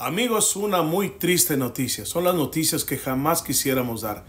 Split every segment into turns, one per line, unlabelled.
Amigos, una muy triste noticia. Son las noticias que jamás quisiéramos dar.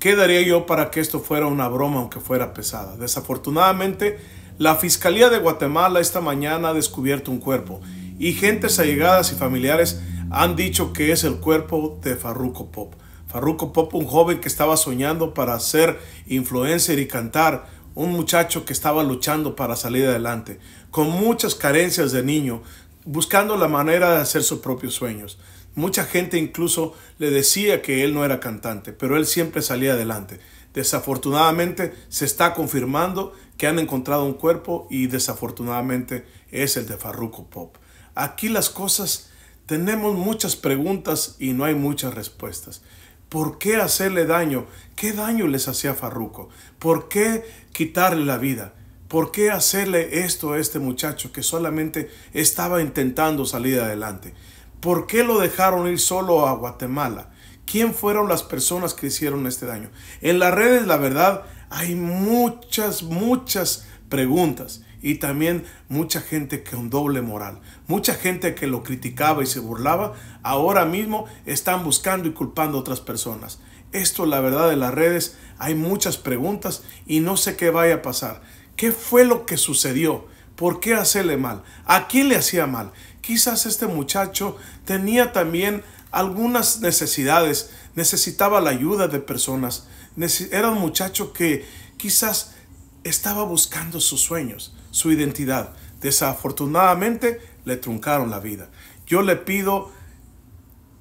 ¿Qué daría yo para que esto fuera una broma aunque fuera pesada? Desafortunadamente, la Fiscalía de Guatemala esta mañana ha descubierto un cuerpo y gentes allegadas y familiares han dicho que es el cuerpo de Farruko Pop. Farruko Pop, un joven que estaba soñando para ser influencer y cantar, un muchacho que estaba luchando para salir adelante, con muchas carencias de niño, buscando la manera de hacer sus propios sueños. Mucha gente incluso le decía que él no era cantante, pero él siempre salía adelante. Desafortunadamente se está confirmando que han encontrado un cuerpo y desafortunadamente es el de Farruko Pop. Aquí las cosas tenemos muchas preguntas y no hay muchas respuestas. ¿Por qué hacerle daño? ¿Qué daño les hacía Farruko? ¿Por qué quitarle la vida? ¿Por qué hacerle esto a este muchacho que solamente estaba intentando salir adelante? ¿Por qué lo dejaron ir solo a Guatemala? ¿Quién fueron las personas que hicieron este daño? En las redes, la verdad, hay muchas, muchas preguntas y también mucha gente que un doble moral. Mucha gente que lo criticaba y se burlaba, ahora mismo están buscando y culpando a otras personas. Esto, la verdad, de las redes, hay muchas preguntas y no sé qué vaya a pasar ¿Qué fue lo que sucedió? ¿Por qué hacerle mal? ¿A quién le hacía mal? Quizás este muchacho tenía también algunas necesidades, necesitaba la ayuda de personas. Era un muchacho que quizás estaba buscando sus sueños, su identidad. Desafortunadamente le truncaron la vida. Yo le pido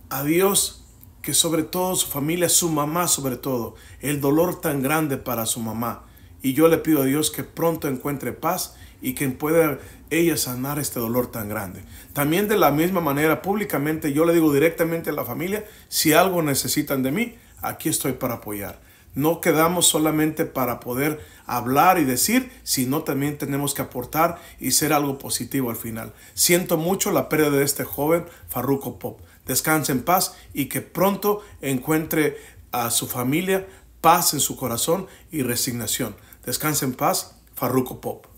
a Dios que sobre todo su familia, su mamá sobre todo, el dolor tan grande para su mamá y yo le pido a Dios que pronto encuentre paz y que pueda ella sanar este dolor tan grande. También de la misma manera, públicamente, yo le digo directamente a la familia, si algo necesitan de mí, aquí estoy para apoyar. No quedamos solamente para poder hablar y decir, sino también tenemos que aportar y ser algo positivo al final. Siento mucho la pérdida de este joven Farruko Pop. Descanse en paz y que pronto encuentre a su familia paz en su corazón y resignación. Descansa en paz, Farruko Pop.